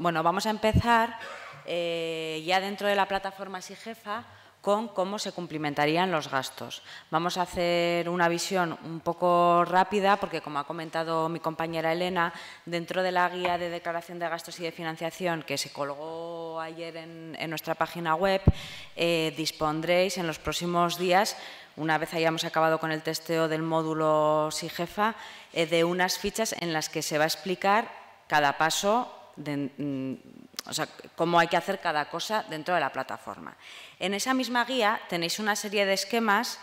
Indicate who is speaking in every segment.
Speaker 1: Bueno, vamos a empezar eh, ya dentro de la plataforma SIGEFA con cómo se cumplimentarían los gastos. Vamos a hacer una visión un poco rápida, porque como ha comentado mi compañera Elena, dentro de la guía de declaración de gastos y de financiación que se colgó ayer en, nuestra página web, eh, dispondréis en los próximos días una vez hayamos acabado con el testeo del módulo SIGEFA, eh, de unas fichas en las que se va a explicar cada paso Mm, cómo hay que hacer cada cosa dentro de la plataforma. En esa misma guía tenéis una serie de esquemas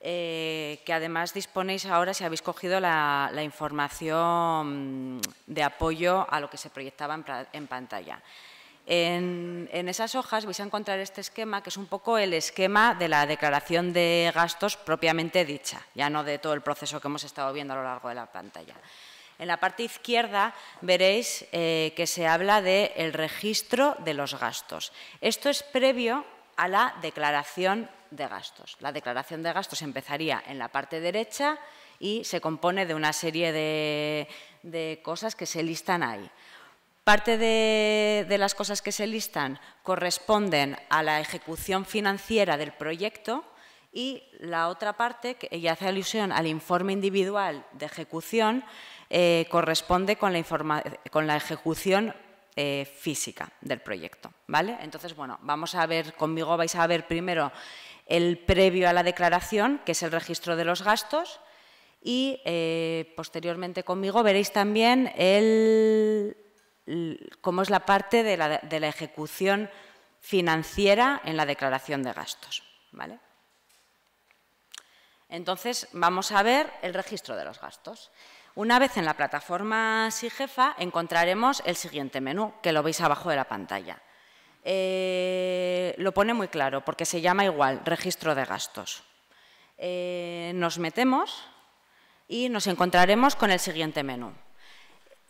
Speaker 1: eh, que además disponéis ahora si habéis cogido la, información de apoyo a lo que se proyectaba en, pantalla. en, esas hojas vais a encontrar este esquema, que es un poco el esquema de la declaración de gastos propiamente dicha, ya no de todo el proceso que hemos estado viendo a lo largo de la pantalla. En la parte izquierda veréis eh, que se habla del registro de los gastos. Esto es previo a la declaración de gastos. La declaración de gastos empezaría en la parte derecha y se compone de una serie de, cosas que se listan ahí. Parte de, de, las cosas que se listan corresponden a la ejecución financiera del proyecto y la otra parte, que ya hace alusión al informe individual de ejecución, eh, corresponde con la, ejecución eh, física del proyecto, ¿vale? Entonces, bueno, vamos a ver, conmigo vais a ver primero el previo a la declaración, que es el registro de los gastos, y eh, posteriormente conmigo veréis también el, cómo es la parte de la, de la ejecución financiera en la declaración de gastos, ¿vale? Entonces, vamos a ver el registro de los gastos. Una vez en la plataforma SIGEFA encontraremos el siguiente menú, que lo veis abajo de la pantalla. Eh, lo pone muy claro, porque se llama igual, registro de gastos. Eh, nos metemos y nos encontraremos con el siguiente menú.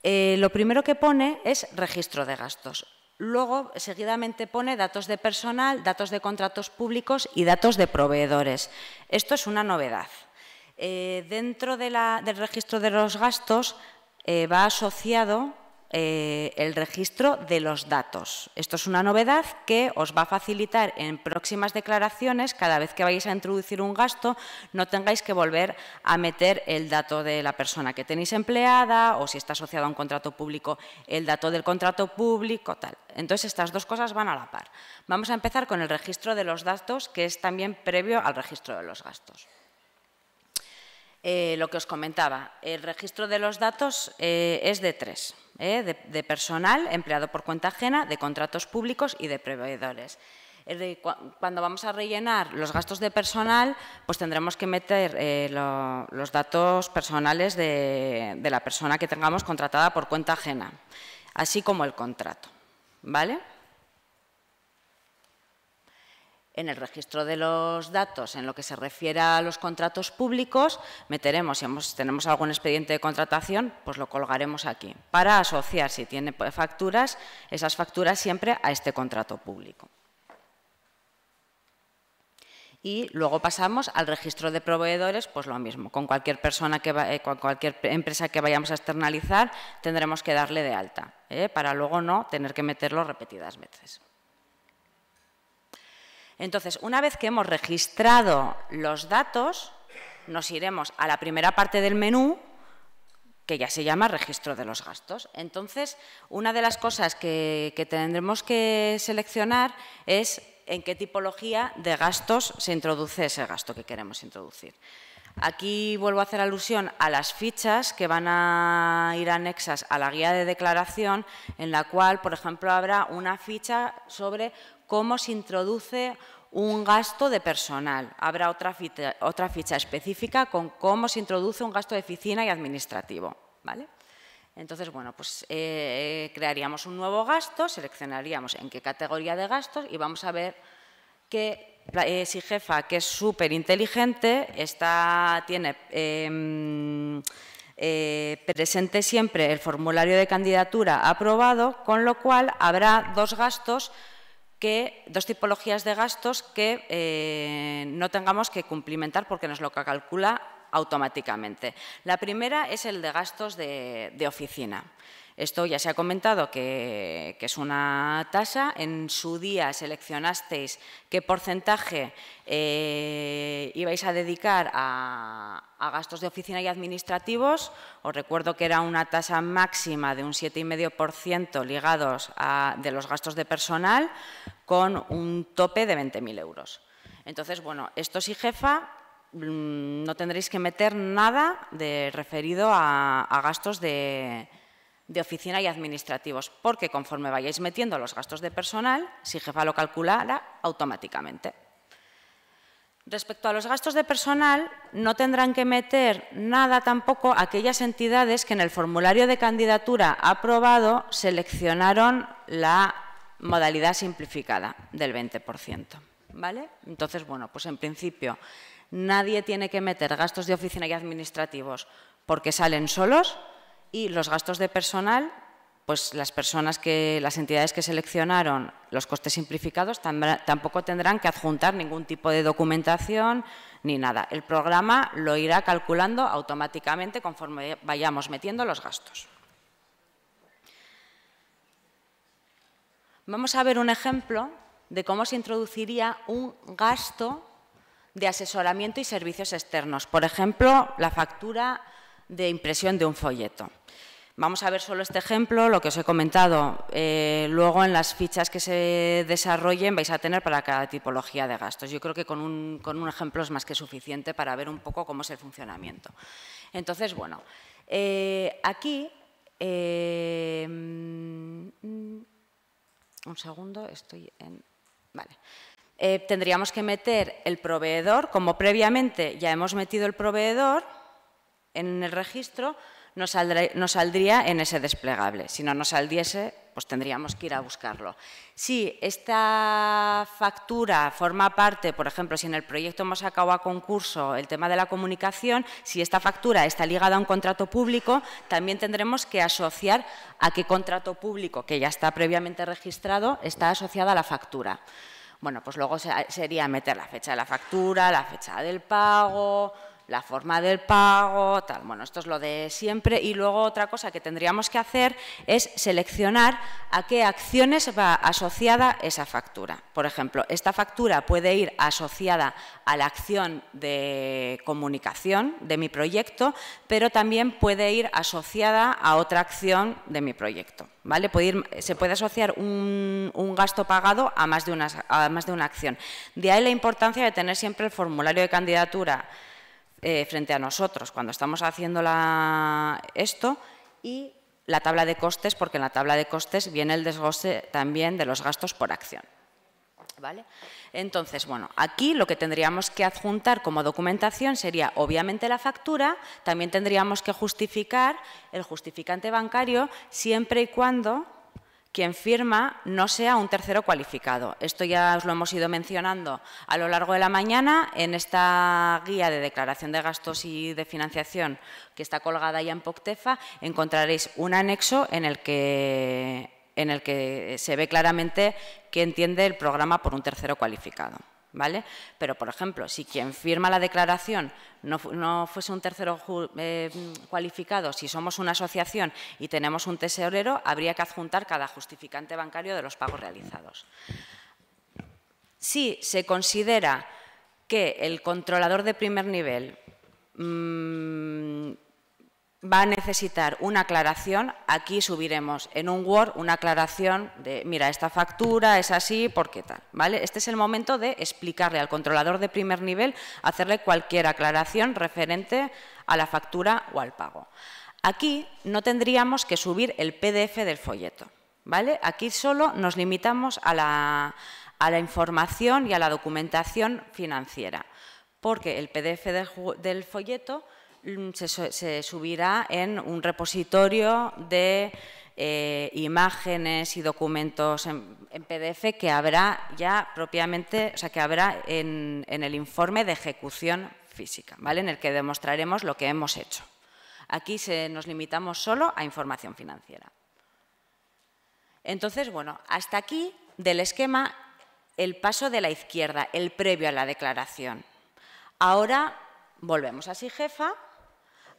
Speaker 1: Eh, lo primero que pone es registro de gastos. Luego, seguidamente pone datos de personal, datos de contratos públicos y datos de proveedores. Esto es una novedad. Eh, dentro del registro de los gastos eh, va asociado eh, el registro de los datos. Esto es una novedad que os va a facilitar en próximas declaraciones, cada vez que vais a introducir un gasto, no tengáis que volver a meter el dato de la persona que tenéis empleada o si está asociado a un contrato público, el dato del contrato público, tal. Entonces, estas dos cosas van a la par. Vamos a empezar con el registro de los datos, que es también previo al registro de los gastos. Eh, lo que os comentaba, el registro de los datos eh, es de tres, eh, de, personal, empleado por cuenta ajena, de contratos públicos y de proveedores. Cuando vamos a rellenar los gastos de personal, pues tendremos que meter los datos personales de, de, la persona que tengamos contratada por cuenta ajena, así como el contrato. ¿Vale? En el registro de los datos, en lo que se refiere a los contratos públicos, meteremos, si tenemos algún expediente de contratación, pues lo colgaremos aquí, para asociar, si tiene facturas, esas facturas siempre a este contrato público. Y luego pasamos al registro de proveedores, pues lo mismo, con cualquier persona eh, con cualquier empresa que vayamos a externalizar tendremos que darle de alta, ¿eh? para luego no tener que meterlo repetidas veces. Entonces, una vez que hemos registrado los datos, nos iremos a la primera parte del menú, que ya se llama registro de los gastos. Entonces, una de las cosas que, tendremos que seleccionar es en qué tipología de gastos se introduce ese gasto que queremos introducir. Aquí vuelvo a hacer alusión a las fichas que van a ir anexas a la guía de declaración, en la cual, por ejemplo, habrá una ficha sobre cómo se introduce un gasto de personal. Habrá otra ficha, otra ficha específica con cómo se introduce un gasto de oficina y administrativo. ¿vale? Entonces, bueno, pues eh, crearíamos un nuevo gasto, seleccionaríamos en qué categoría de gastos y vamos a ver que eh, si jefa, que es súper inteligente, tiene em, eh, presente siempre el formulario de candidatura aprobado, con lo cual habrá dos gastos dos tipologías de gastos que eh, no tengamos que cumplimentar porque nos lo calcula automáticamente. La primera es el de gastos de, oficina. Esto ya se ha comentado que, es una tasa. En su día seleccionasteis qué porcentaje eh, ibais a dedicar a, gastos de oficina y administrativos. Os recuerdo que era una tasa máxima de un 7,5% ligados a, de los gastos de personal con un tope de 20.000 euros. Entonces, bueno, esto sí, jefa, mm, no tendréis que meter nada de, referido a, gastos de, de oficina y administrativos, porque conforme vayáis metiendo los gastos de personal, si jefa lo calculará automáticamente. Respecto a los gastos de personal, no tendrán que meter nada tampoco aquellas entidades que en el formulario de candidatura aprobado seleccionaron la modalidad simplificada del 20%. ¿Vale? Entonces, bueno, pues en principio nadie tiene que meter gastos de oficina y administrativos porque salen solos y los gastos de personal, pues las personas que, las entidades que seleccionaron los costes simplificados tampoco tendrán que adjuntar ningún tipo de documentación ni nada. El programa lo irá calculando automáticamente conforme vayamos metiendo los gastos. Vamos a ver un ejemplo de cómo se introduciría un gasto de asesoramiento y servicios externos. Por ejemplo, la factura de impresión de un folleto. Vamos a ver solo este ejemplo, lo que os he comentado. Eh, luego en las fichas que se desarrollen vais a tener para cada tipología de gastos. Yo creo que con un, ejemplo es más que suficiente para ver un poco cómo es el funcionamiento. Entonces, bueno, eh, aquí eh, un segundo, estoy en... Vale. Eh, tendríamos que meter el proveedor, como previamente ya hemos metido el proveedor en el registro, no saldría en ese desplegable. Si no nos saldiese pues tendríamos que ir a buscarlo. Si esta factura forma parte, por ejemplo, si en el proyecto hemos sacado a concurso el tema de la comunicación, si esta factura está ligada a un contrato público, también tendremos que asociar a qué contrato público, que ya está previamente registrado, está asociada a la factura. Bueno, pues luego sería meter la fecha de la factura, la fecha del pago, la forma del pago, tal. Bueno, esto es lo de siempre. Y luego otra cosa que tendríamos que hacer es seleccionar a qué acciones va asociada esa factura. Por ejemplo, esta factura puede ir asociada a la acción de comunicación de mi proyecto, pero también puede ir asociada a otra acción de mi proyecto. ¿Vale? se puede asociar un, gasto pagado a más, de una, a más de una acción. De ahí la importancia de tener siempre el formulario de candidatura eh, frente a nosotros cuando estamos haciendo esto y la tabla de costes, porque en la tabla de costes viene el desglose también de los gastos por acción. ¿Vale? Entonces, bueno, aquí lo que tendríamos que adjuntar como documentación sería obviamente la factura, también tendríamos que justificar el justificante bancario siempre y cuando quien firma no sea un tercero cualificado. Esto ya os lo hemos ido mencionando a lo largo de la mañana en esta guía de declaración de gastos y de financiación que está colgada ya en POCTEFA, encontraréis un anexo en el que en el que se ve claramente que entiende el programa por un tercero cualificado. ¿vale? Pero, por ejemplo, si quien firma la declaración no, fuese un tercero eh, cualificado, si somos una asociación y tenemos un tesorero, habría que adjuntar cada justificante bancario de los pagos realizados. Si se considera que el controlador de primer nivel mm, va a necesitar una aclaración, aquí subiremos en un Word una aclaración de, mira, esta factura es así, ¿por qué tal? ¿Vale? Este es el momento de explicarle al controlador de primer nivel, hacerle cualquier aclaración referente a la factura o al pago. Aquí no tendríamos que subir el PDF del folleto, ¿vale? Aquí solo nos limitamos a la, a la información y a la documentación financiera, porque el PDF del folleto Mm, se, subirá en un repositorio de eh, imágenes y documentos en, PDF que habrá ya propiamente, o sea, que habrá en, el informe de ejecución física, En el que demostraremos lo que hemos hecho. Aquí se, nos limitamos solo a información financiera. Entonces, bueno, hasta aquí del esquema el paso de la izquierda, el previo a la declaración. Ahora volvemos así, jefa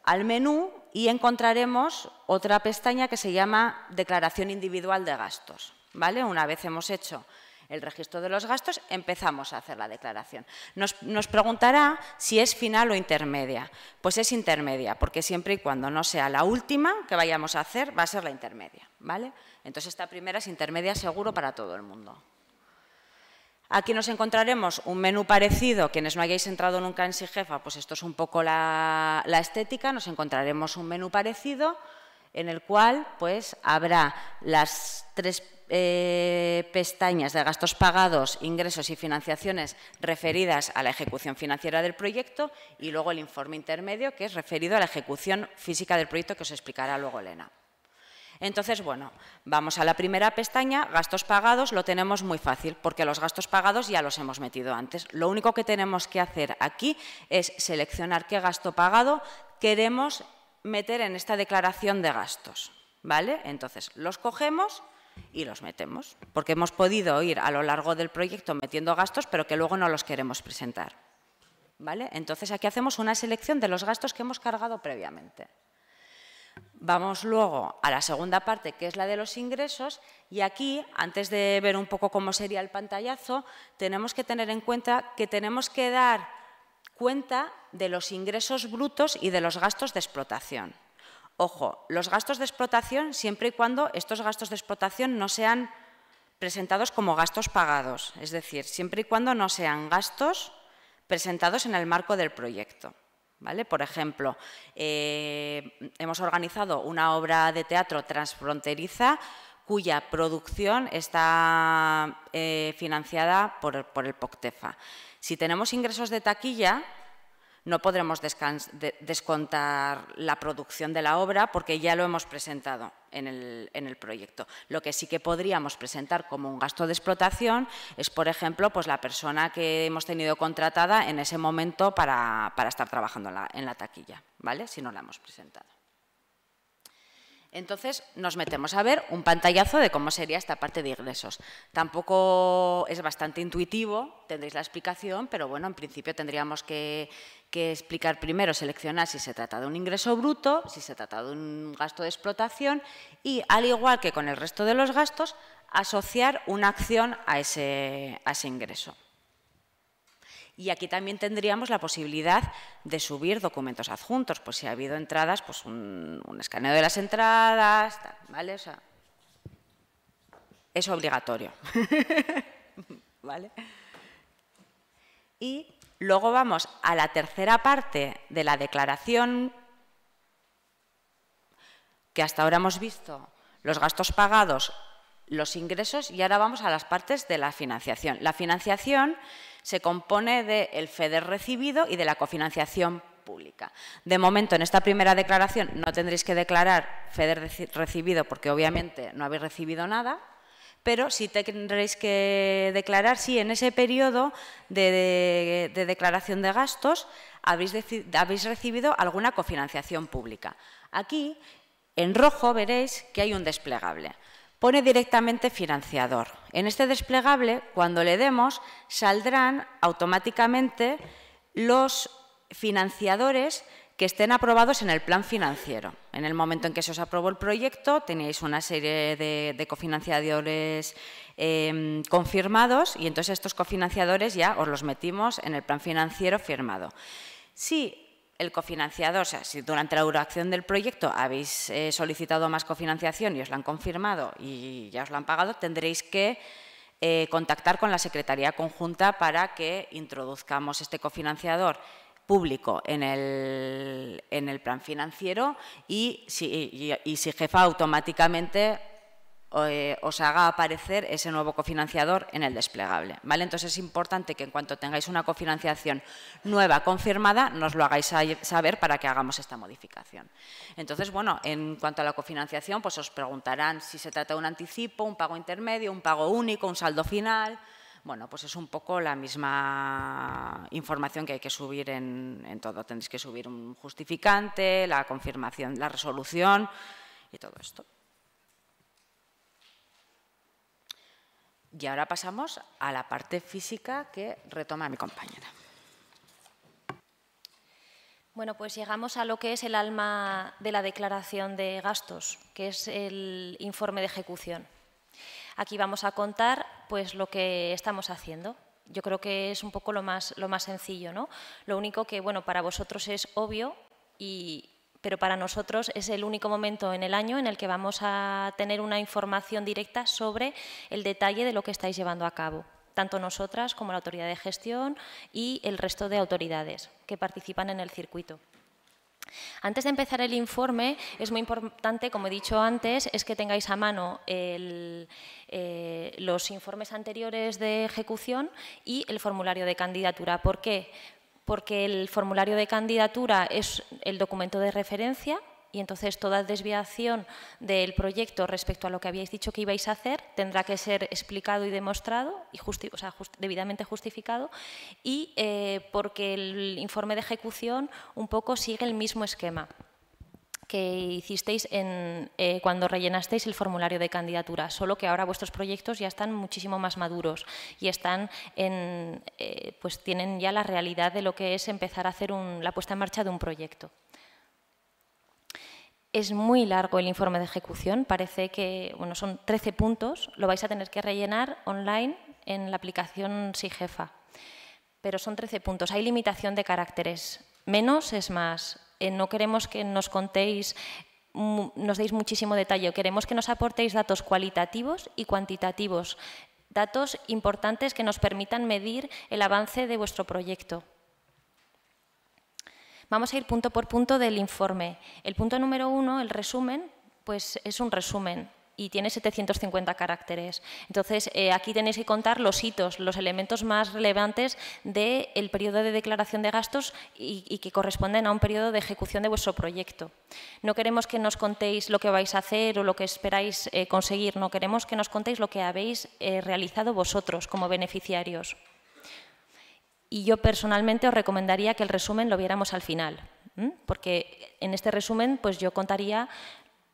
Speaker 1: al menú y encontraremos otra pestaña que se llama Declaración Individual de Gastos. ¿vale? Una vez hemos hecho el registro de los gastos, empezamos a hacer la declaración. Nos, nos, preguntará si es final o intermedia. Pues es intermedia, porque siempre y cuando no sea la última que vayamos a hacer, va a ser la intermedia. ¿vale? Entonces esta primera es intermedia seguro para todo el mundo. Aquí nos encontraremos un menú parecido, quienes no hayáis entrado nunca en SIGEFA, pues esto es un poco la, estética, nos encontraremos un menú parecido en el cual pues habrá las tres eh, pestañas de gastos pagados, ingresos y financiaciones referidas a la ejecución financiera del proyecto y luego el informe intermedio que es referido a la ejecución física del proyecto que os explicará luego Elena. Entonces, bueno, vamos a la primera pestaña, gastos pagados, lo tenemos muy fácil, porque los gastos pagados ya los hemos metido antes. Lo único que tenemos que hacer aquí es seleccionar qué gasto pagado queremos meter en esta declaración de gastos, ¿vale? Entonces, los cogemos y los metemos, porque hemos podido ir a lo largo del proyecto metiendo gastos, pero que luego no los queremos presentar. ¿Vale? Entonces aquí hacemos una selección de los gastos que hemos cargado previamente. Vamos luego a la segunda parte, que es la de los ingresos, y aquí, antes de ver un poco cómo sería el pantallazo, tenemos que tener en cuenta que tenemos que dar cuenta de los ingresos brutos y de los gastos de explotación. Ojo, los gastos de explotación siempre y cuando estos gastos de explotación no sean presentados como gastos pagados, es decir, siempre y cuando no sean gastos presentados en el marco del proyecto. Por ejemplo, eh, hemos organizado una obra de teatro transfronteriza cuya producción está eh, financiada por el POCTEFA. Si tenemos ingresos de taquilla, no podremos descontar la producción de la obra porque ya lo hemos presentado en el, proyecto. Lo que sí que podríamos presentar como un gasto de explotación es, por ejemplo, pues la persona que hemos tenido contratada en ese momento para, para estar trabajando en la, en la taquilla, ¿vale? si no la hemos presentado. Entonces nos metemos a ver un pantallazo de cómo sería esta parte de ingresos. Tampoco es bastante intuitivo, tendréis la explicación, pero bueno, en principio tendríamos que, explicar primero, seleccionar si se trata de un ingreso bruto, si se trata de un gasto de explotación y, al igual que con el resto de los gastos, asociar una acción a ese ingreso. Y aquí también tendríamos la posibilidad de subir documentos adjuntos, pues si ha habido entradas, pues un, escaneo de las entradas, ¿vale? es obligatorio. ¿Vale? Y luego vamos a la tercera parte de la declaración que hasta ahora hemos visto, los gastos pagados, los ingresos y ahora vamos a las partes de la financiación. La financiación se compone del FEDER recibido y de la cofinanciación pública. De momento, en esta primera declaración no tendréis que declarar FEDER recibido porque obviamente no habéis recibido nada, pero sí tendréis que declarar si en ese periodo de, declaración de gastos habéis, habéis recibido alguna cofinanciación pública. Aquí, en rojo, veréis que hay un desplegable pone directamente financiador. En este desplegable, cuando le demos, saldrán automáticamente los financiadores que estén aprobados en el plan financiero. En el momento en que se os aprobó el proyecto, teníais una serie de, cofinanciadores em, confirmados y entonces estos cofinanciadores ya os los metimos en el plan financiero firmado. Sí el cofinanciador, o sea, si durante la duración del proyecto habéis eh, solicitado más cofinanciación y os la han confirmado y ya os la han pagado, tendréis que eh, contactar con la Secretaría Conjunta para que introduzcamos este cofinanciador público en el, en el plan financiero y si jefa automáticamente eh, os haga aparecer ese nuevo cofinanciador en el desplegable. ¿vale? Entonces es importante que en cuanto tengáis una cofinanciación nueva confirmada, nos lo hagáis saber para que hagamos esta modificación. Entonces, bueno, en cuanto a la cofinanciación, pues os preguntarán si se trata de un anticipo, un pago intermedio, un pago único, un saldo final bueno, pues es un poco la misma información que hay que subir en, en, todo. Tendréis que subir un justificante, la confirmación, la resolución y todo esto. Y ahora pasamos a la parte física que retoma mi compañera.
Speaker 2: Bueno, pues llegamos a lo que es el alma de la declaración de gastos, que es el informe de ejecución. Aquí vamos a contar pues lo que estamos haciendo. Yo creo que es un poco lo más, lo más sencillo, ¿no? Lo único que, bueno, para vosotros es obvio y, pero para nosotros es el único momento en el año en el que vamos a tener una información directa sobre el detalle de lo que estáis llevando a cabo tanto nosotras como la autoridad de gestión y el resto de autoridades que participan en el circuito. Antes de empezar el informe, es muy importante, como he dicho antes, es que tengáis a mano eh, los informes anteriores de ejecución y el formulario de candidatura. ¿Por qué? porque el formulario de candidatura es el documento de referencia y entonces toda desviación del proyecto respecto a lo que habíais dicho que ibais a hacer tendrá que ser explicado y demostrado, y o sea, debidamente justificado, y eh, porque el informe de ejecución un poco sigue el mismo esquema que hicisteis eh, cuando rellenasteis el formulario de candidatura, solo que ahora vuestros proyectos ya están muchísimo más maduros y están en, eh, pues tienen ya la realidad de lo que es empezar a hacer la puesta en marcha de un proyecto. Es muy largo el informe de ejecución, parece que bueno, son 13 puntos, lo vais a tener que rellenar online en la aplicación SIGEFA, pero son 13 puntos. Hay limitación de caracteres, menos es más, eh, no queremos que nos contéis nos deis muchísimo detalle. Queremos que nos aportéis datos cualitativos y cuantitativos, datos importantes que nos permitan medir el avance de vuestro proyecto. Vamos a ir punto por punto del informe. El punto número uno, el resumen, pues es un resumen y tiene 750 caracteres. Entonces, eh, aquí tenéis que contar los hitos, los elementos más relevantes del periodo de declaración de gastos y, que corresponden a un periodo de ejecución de vuestro proyecto. No queremos que nos contéis lo que vais a hacer o lo que esperáis eh, conseguir, no queremos que nos contéis lo que habéis eh, realizado vosotros como beneficiarios. Y yo personalmente os recomendaría que el resumen lo viéramos al final, porque en este resumen pues yo contaría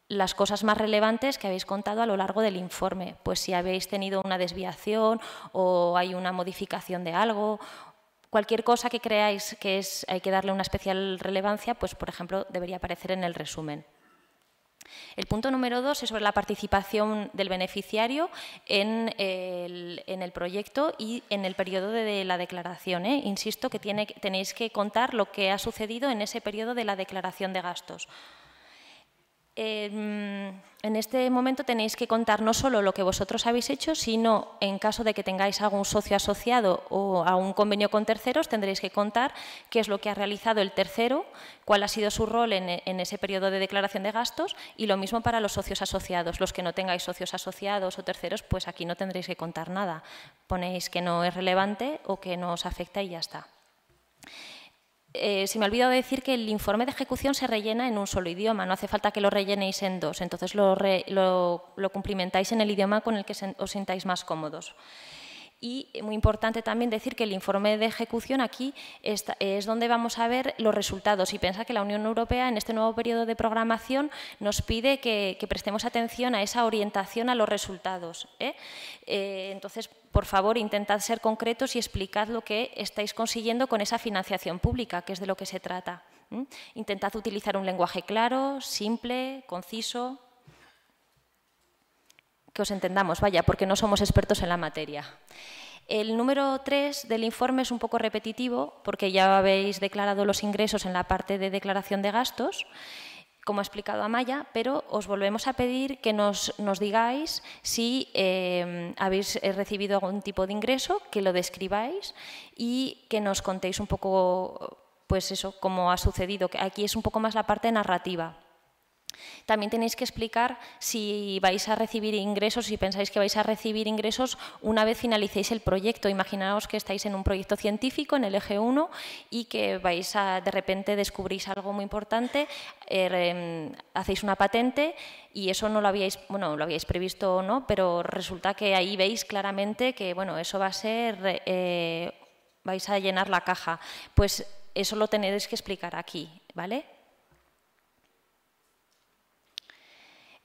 Speaker 2: las cosas más relevantes que habéis contado a lo largo del informe, pues si habéis tenido una desviación o hay una modificación de algo, cualquier cosa que creáis que hay que darle una especial relevancia, pues por ejemplo debería aparecer en el resumen. El punto número dos es sobre la participación del beneficiario en el, proyecto y en el periodo de la declaración. ¿eh? Insisto que tenéis que contar lo que ha sucedido en ese periodo de la declaración de gastos en este momento tenéis que contar no solo lo que vosotros habéis hecho, sino en caso de que tengáis algún socio asociado o algún convenio con terceros, tendréis que contar qué es lo que ha realizado el tercero, cuál ha sido su rol en, en ese periodo de declaración de gastos y lo mismo para los socios asociados. Los que no tengáis socios asociados o terceros, pues aquí no tendréis que contar nada. Ponéis que no es relevante o que no os afecta y ya está eh, se me olvidado decir que el informe de ejecución se rellena en un solo idioma, no hace falta que lo rellenéis en dos, entonces lo, cumplimentáis en el idioma con el que os sintáis más cómodos. Y muy importante también decir que el informe de ejecución aquí es donde vamos a ver los resultados y piensa que la Unión Europea en este nuevo periodo de programación nos pide que, prestemos atención a esa orientación a los resultados. ¿eh? Eh, entonces, por favor, intentad ser concretos y explicad lo que estáis consiguiendo con esa financiación pública, que es de lo que se trata. Intentad utilizar un lenguaje claro, simple, conciso, que os entendamos, vaya, porque no somos expertos en la materia. El número 3 del informe es un poco repetitivo, porque ya habéis declarado los ingresos en la parte de declaración de gastos, como ha explicado Amaya, pero os volvemos a pedir que nos, digáis si eh, habéis recibido algún tipo de ingreso, que lo describáis y que nos contéis un poco, pues eso, cómo ha sucedido. Aquí es un poco más la parte narrativa. También tenéis que explicar si vais a recibir ingresos, si pensáis que vais a recibir ingresos una vez finalicéis el proyecto. Imaginaos que estáis en un proyecto científico, en el eje 1, y que vais a, de repente descubrís algo muy importante, er, em, hacéis una patente y eso no lo habíais, bueno, lo habíais previsto o no, pero resulta que ahí veis claramente que, bueno, eso va a ser... Eh, vais a llenar la caja. Pues eso lo tenéis que explicar aquí, ¿vale?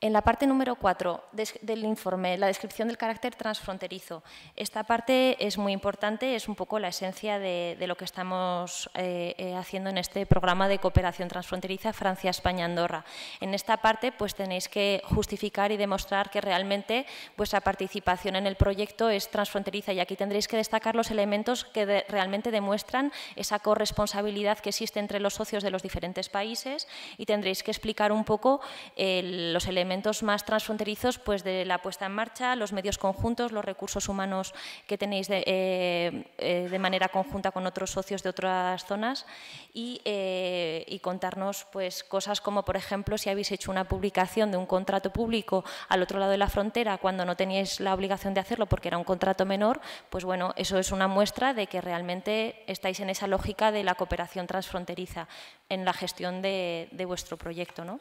Speaker 2: En la parte número 4 del informe, la descripción del carácter transfronterizo. Esta parte es muy importante, es un poco la esencia de, lo que estamos eh, eh, haciendo en este programa de cooperación transfronteriza Francia-España-Andorra. En esta parte pues tenéis que justificar y demostrar que realmente vuestra participación en el proyecto es transfronteriza y aquí tendréis que destacar los elementos que realmente demuestran esa corresponsabilidad que existe entre los socios de los diferentes países y tendréis que explicar un poco eh, los elementos más transfronterizos, pues de la puesta en marcha, los medios conjuntos, los recursos humanos que tenéis de, eh, eh, manera conjunta con otros socios de otras zonas eh, y, contarnos pues, cosas como, por ejemplo, si habéis hecho una publicación de un contrato público al otro lado de la frontera cuando no teníais la obligación de hacerlo porque era un contrato menor, pues bueno, eso es una muestra de que realmente estáis en esa lógica de la cooperación transfronteriza en la gestión de, de vuestro proyecto, ¿no?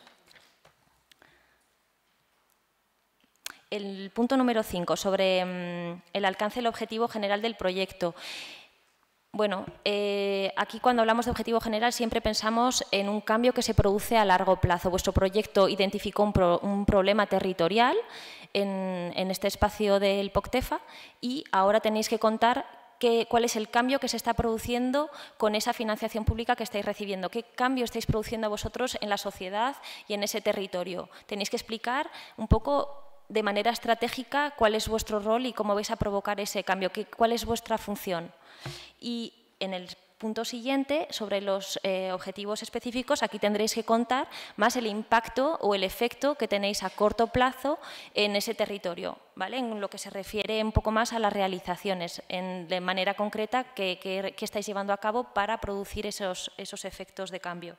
Speaker 2: el punto número 5, sobre mm, el alcance del objetivo general del proyecto. Bueno, eh, aquí cuando hablamos de objetivo general siempre pensamos en un cambio que se produce a largo plazo. Vuestro proyecto identificó un, problema territorial en, este espacio del POCTEFA y ahora tenéis que contar cuál es el cambio que se está produciendo con esa financiación pública que estáis recibiendo. ¿Qué cambio estáis produciendo vosotros en la sociedad y en ese territorio? Tenéis que explicar un poco de manera estratégica cuál es vuestro rol y cómo vais a provocar ese cambio, cuál es vuestra función. Y en el punto siguiente, sobre los eh, objetivos específicos, aquí tendréis que contar más el impacto o el efecto que tenéis a corto plazo en ese territorio, ¿vale? en lo que se refiere un poco más a las realizaciones, de manera concreta que, estáis llevando a cabo para producir esos efectos de cambio.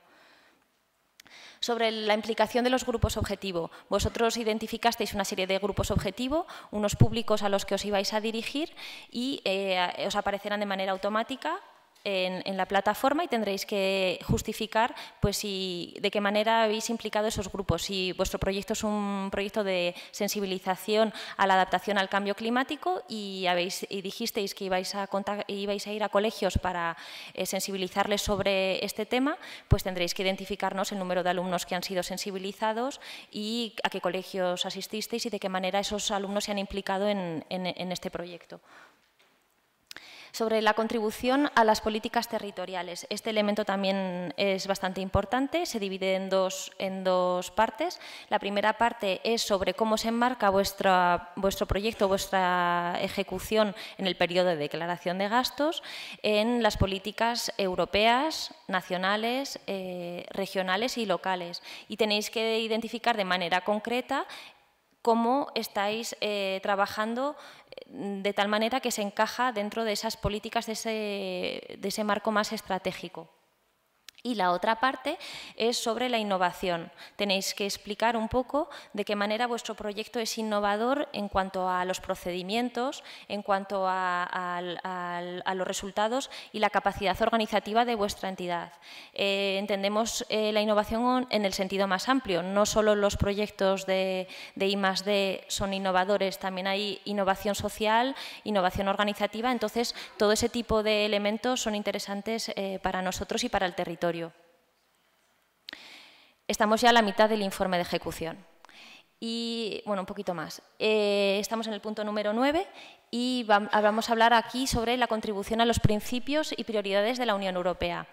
Speaker 2: Sobre la implicación de los grupos objetivo, vosotros identificasteis una serie de grupos objetivo, unos públicos a los que os ibais a dirigir y eh, os aparecerán de manera automática en, la plataforma y tendréis que justificar pues, de qué manera habéis implicado esos grupos. Si vuestro proyecto es un proyecto de sensibilización a la adaptación al cambio climático y, habéis, y dijisteis que ibais a, ibais a ir a colegios para eh, sensibilizarles sobre este tema, pues tendréis que identificarnos el número de alumnos que han sido sensibilizados y a qué colegios asististeis y de qué manera esos alumnos se han implicado en, en este proyecto. Sobre la contribución a las políticas territoriales, este elemento también es bastante importante, se divide en dos, en dos partes. La primera parte es sobre cómo se enmarca vuestro proyecto, vuestra ejecución en el periodo de declaración de gastos, en las políticas europeas, nacionales, eh, regionales y locales. Y tenéis que identificar de manera concreta cómo estáis eh, trabajando eh, de tal manera que se encaja dentro de esas políticas, de ese marco más estratégico. Y la otra parte es sobre la innovación. Tenéis que explicar un poco de qué manera vuestro proyecto es innovador en cuanto a los procedimientos, en cuanto a, los resultados y la capacidad organizativa de vuestra entidad. Eh, entendemos eh, la innovación en el sentido más amplio. No solo los proyectos de, de son innovadores, también hay innovación social, innovación organizativa. Entonces, todo ese tipo de elementos son interesantes eh, para nosotros y para el territorio. Estamos ya a la mitad del informe de ejecución. Y, bueno, un poquito más. Eh, estamos en el punto número 9 y vamos a hablar aquí sobre la contribución a los principios y prioridades de la Unión Europea.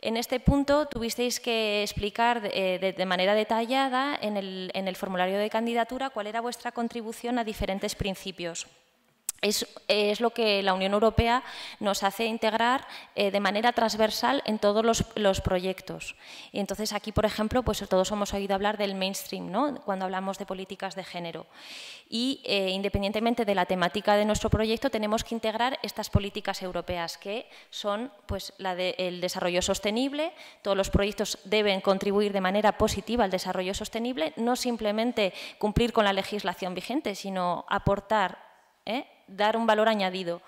Speaker 2: En este punto tuvisteis que explicar eh, de, manera detallada en el formulario de candidatura cuál era vuestra contribución a diferentes principios. Es, lo que la Unión Europea nos hace integrar eh, de manera transversal en todos los, proyectos. Y entonces aquí, por ejemplo, pues todos hemos oído hablar del mainstream, ¿no? cuando hablamos de políticas de género. Y eh, independientemente de la temática de nuestro proyecto, tenemos que integrar estas políticas europeas, que son pues, la del desarrollo sostenible. Todos los proyectos deben contribuir de manera positiva al desarrollo sostenible, no simplemente cumplir con la legislación vigente, sino aportar ¿eh? dar un valor añadido.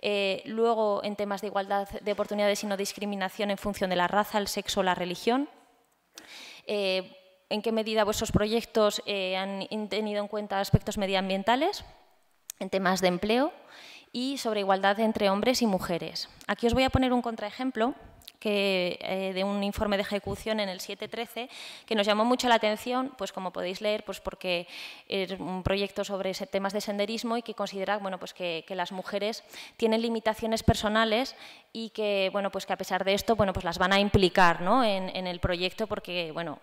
Speaker 2: Eh, luego, en temas de igualdad de oportunidades y no discriminación en función de la raza, el sexo o la religión. Eh, ¿En qué medida vuestros proyectos eh, han tenido en cuenta aspectos medioambientales? En temas de empleo y sobre igualdad entre hombres y mujeres. Aquí os voy a poner un contraejemplo eh, de un informe de ejecución en el 713 que nos llamó mucho la atención, pues como podéis leer, pues porque es un proyecto sobre temas de senderismo y que considera bueno, pues que, las mujeres tienen limitaciones personales y que, bueno, pues que a pesar de esto bueno, pues las van a implicar ¿no? en, el proyecto porque bueno,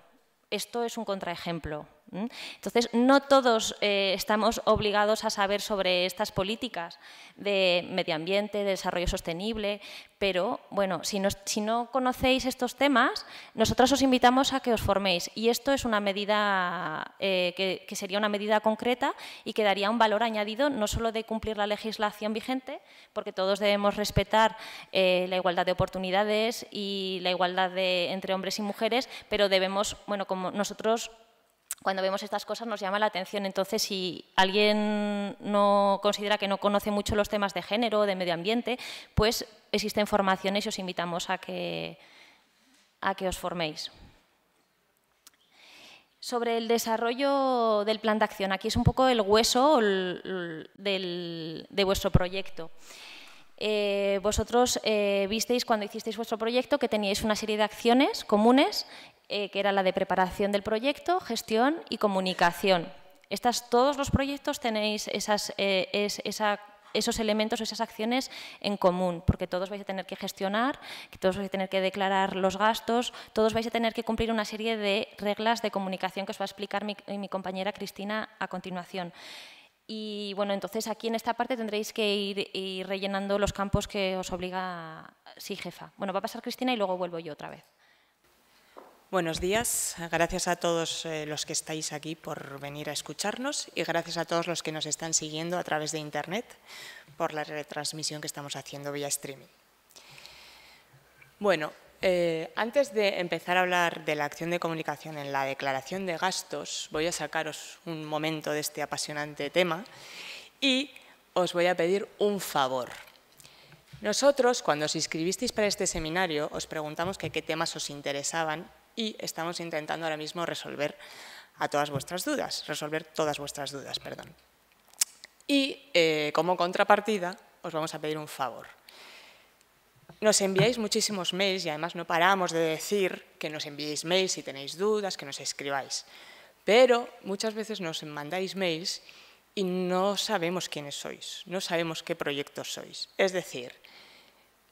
Speaker 2: esto es un contraejemplo entonces, no todos eh, estamos obligados a saber sobre estas políticas de medio ambiente, de desarrollo sostenible, pero bueno, si, no conocéis estos temas, nosotros os invitamos a que os forméis y esto es una medida eh, que, sería una medida concreta y que daría un valor añadido no solo de cumplir la legislación vigente, porque todos debemos respetar eh, la igualdad de oportunidades y la igualdad de, entre hombres y mujeres, pero debemos, bueno, como nosotros cuando vemos estas cosas nos llama la atención. Entonces, si alguien no considera que no conoce mucho los temas de género o de medio ambiente, pues existen formaciones y os invitamos a que, a que os forméis. Sobre el desarrollo del plan de acción, aquí es un poco el hueso de vuestro proyecto. Eh, vosotros eh, visteis cuando hicisteis vuestro proyecto que teníais una serie de acciones comunes, eh, que era la de preparación del proyecto, gestión y comunicación. todos los proyectos tenéis esos elementos o esas acciones en común, porque todos vais a tener que gestionar, todos vais a tener que declarar los gastos, todos vais a tener que cumplir una serie de reglas de comunicación que os va a explicar mi compañera Cristina a continuación. Y bueno, entonces aquí en esta parte tendréis que ir, rellenando los campos que os obliga, sí, jefa. Bueno, va a pasar Cristina y luego vuelvo yo otra vez.
Speaker 3: Buenos días, gracias a todos eh, los que estáis aquí por venir a escucharnos y gracias a todos los que nos están siguiendo a través de Internet por la retransmisión que estamos haciendo vía streaming. Bueno, eh, antes de empezar a hablar de la acción de comunicación en la declaración de gastos, voy a sacaros un momento de este apasionante tema y os voy a pedir un favor. Nosotros, cuando os inscribisteis para este seminario, os preguntamos qué temas os interesaban y estamos intentando ahora mismo resolver a todas vuestras dudas, resolver todas vuestras dudas, perdón. Y eh, como contrapartida, os vamos a pedir un favor. Nos enviáis muchísimos mails y además no paramos de decir que nos enviéis mails si tenéis dudas, que nos escribáis. Pero muchas veces nos mandáis mails y no sabemos quiénes sois, no sabemos qué proyectos sois. Es decir,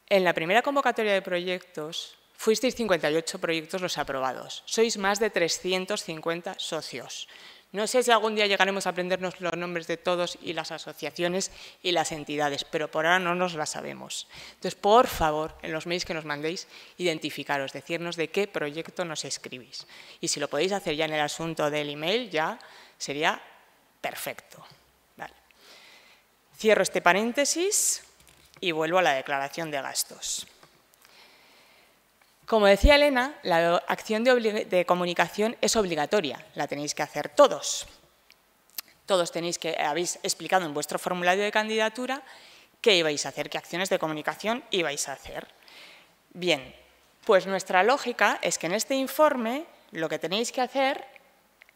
Speaker 3: en la primera convocatoria de proyectos fuisteis 58 proyectos los aprobados, sois más de 350 socios, no sé si algún día llegaremos a aprendernos los nombres de todos y las asociaciones y las entidades, pero por ahora no nos las sabemos. Entonces, por favor, en los mails que nos mandéis, identificaros, decirnos de qué proyecto nos escribís. Y si lo podéis hacer ya en el asunto del email, ya sería perfecto. Cierro este paréntesis y vuelvo a la declaración de gastos. Como decía Elena, la acción de, comunicación es obligatoria, la tenéis que hacer todos. Todos tenéis que, habéis explicado en vuestro formulario de candidatura qué ibais a hacer, qué acciones de comunicación ibais a hacer. Bien, pues nuestra lógica es que en este informe lo que tenéis que hacer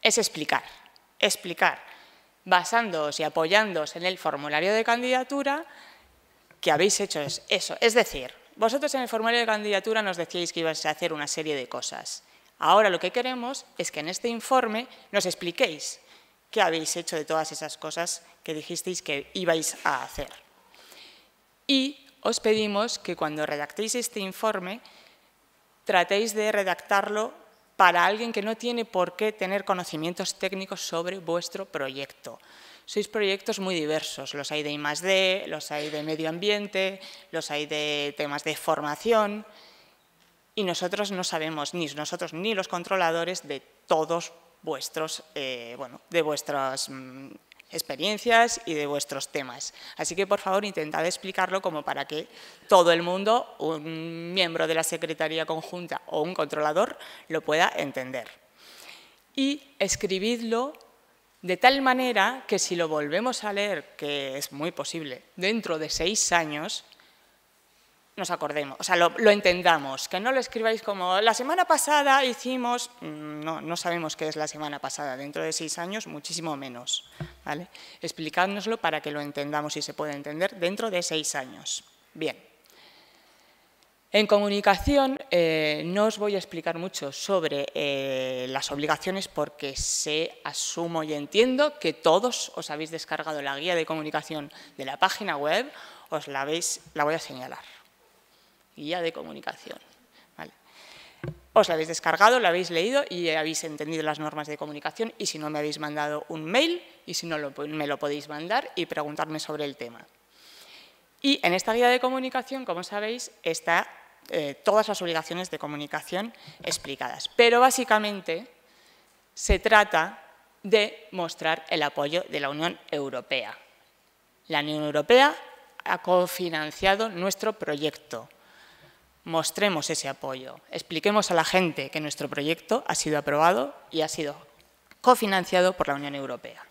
Speaker 3: es explicar, explicar, basándoos y apoyándoos en el formulario de candidatura que habéis hecho eso. Es decir, vosotros en el formulario de candidatura nos decíais que ibais a hacer una serie de cosas. Ahora lo que queremos es que en este informe nos expliquéis qué habéis hecho de todas esas cosas que dijisteis que ibais a hacer. Y os pedimos que cuando redactéis este informe tratéis de redactarlo para alguien que no tiene por qué tener conocimientos técnicos sobre vuestro proyecto sois proyectos muy diversos. Los hay de I+.D., los hay de medio ambiente, los hay de temas de formación. Y nosotros no sabemos, ni nosotros ni los controladores, de todos vuestros, eh, bueno, de vuestras mm, experiencias y de vuestros temas. Así que, por favor, intentad explicarlo como para que todo el mundo, un miembro de la Secretaría Conjunta o un controlador, lo pueda entender. Y escribidlo de tal manera que si lo volvemos a leer, que es muy posible, dentro de seis años, nos acordemos, o sea, lo, entendamos, que no lo escribáis como la semana pasada hicimos, mm, no, no sabemos qué es la semana pasada, dentro de seis años muchísimo menos, ¿vale? Explicádnoslo para que lo entendamos y se pueda entender dentro de seis años. Bien. En comunicación eh, no os voy a explicar mucho sobre eh, las obligaciones porque sé, asumo y entiendo que todos os habéis descargado la guía de comunicación de la página web, os la, veis, la voy a señalar. Guía de comunicación. Os la habéis descargado, la habéis leído y habéis entendido las normas de comunicación y si no me habéis mandado un mail y si no me lo podéis mandar y preguntarme sobre el tema. Y en esta guía de comunicación, como sabéis, está eh, todas las obligaciones de comunicación explicadas. Pero básicamente se trata de mostrar el apoyo de la Unión Europea. La Unión Europea ha cofinanciado nuestro proyecto. Mostremos ese apoyo, expliquemos a la gente que nuestro proyecto ha sido aprobado y ha sido cofinanciado por la Unión Europea.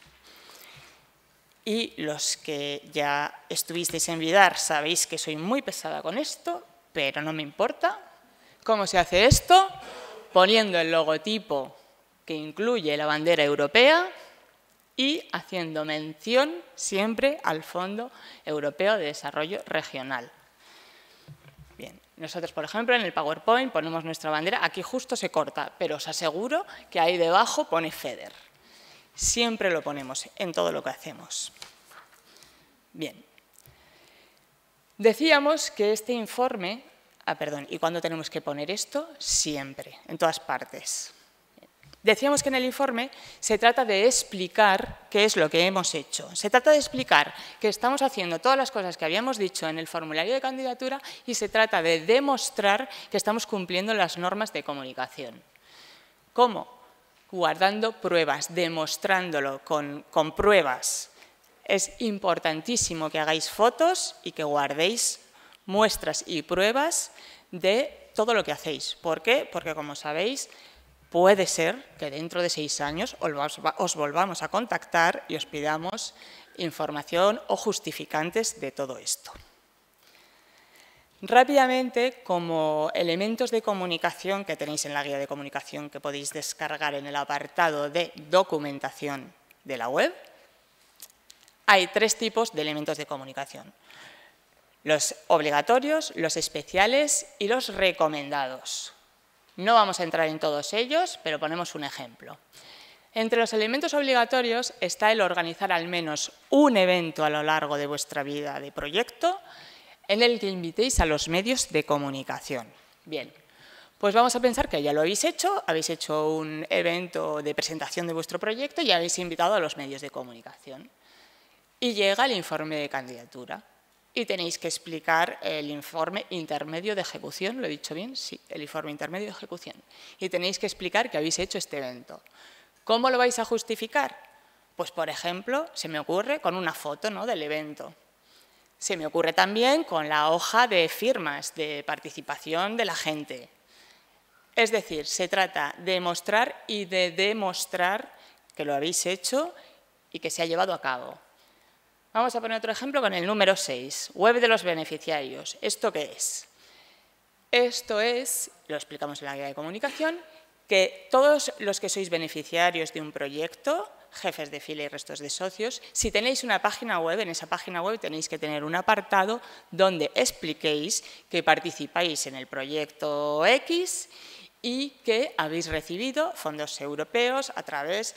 Speaker 3: Y los que ya estuvisteis en Vidar sabéis que soy muy pesada con esto pero no me importa. ¿Cómo se hace esto? Poniendo el logotipo que incluye la bandera europea y haciendo mención siempre al Fondo Europeo de Desarrollo Regional. Bien, nosotros, por ejemplo, en el PowerPoint ponemos nuestra bandera, aquí justo se corta, pero os aseguro que ahí debajo pone FEDER. Siempre lo ponemos en todo lo que hacemos. Bien, Decíamos que este informe... Ah, perdón, ¿y cuándo tenemos que poner esto? Siempre, en todas partes. Decíamos que en el informe se trata de explicar qué es lo que hemos hecho. Se trata de explicar que estamos haciendo todas las cosas que habíamos dicho en el formulario de candidatura y se trata de demostrar que estamos cumpliendo las normas de comunicación. ¿Cómo? Guardando pruebas, demostrándolo con, con pruebas. Es importantísimo que hagáis fotos y que guardéis muestras y pruebas de todo lo que hacéis. ¿Por qué? Porque, como sabéis, puede ser que dentro de seis años os volvamos a contactar y os pidamos información o justificantes de todo esto. Rápidamente, como elementos de comunicación que tenéis en la guía de comunicación que podéis descargar en el apartado de documentación de la web, hay tres tipos de elementos de comunicación. Los obligatorios, los especiales y los recomendados. No vamos a entrar en todos ellos, pero ponemos un ejemplo. Entre los elementos obligatorios está el organizar al menos un evento a lo largo de vuestra vida de proyecto en el que invitéis a los medios de comunicación. Bien, pues vamos a pensar que ya lo habéis hecho, habéis hecho un evento de presentación de vuestro proyecto y habéis invitado a los medios de comunicación y llega el informe de candidatura. Y tenéis que explicar el informe intermedio de ejecución, ¿lo he dicho bien? Sí, el informe intermedio de ejecución. Y tenéis que explicar que habéis hecho este evento. ¿Cómo lo vais a justificar? Pues, por ejemplo, se me ocurre con una foto ¿no? del evento. Se me ocurre también con la hoja de firmas de participación de la gente. Es decir, se trata de mostrar y de demostrar que lo habéis hecho y que se ha llevado a cabo. Vamos a poner otro ejemplo con el número 6, web de los beneficiarios. ¿Esto qué es? Esto es, lo explicamos en la guía de comunicación, que todos los que sois beneficiarios de un proyecto, jefes de fila y restos de socios, si tenéis una página web, en esa página web tenéis que tener un apartado donde expliquéis que participáis en el proyecto X y que habéis recibido fondos europeos a través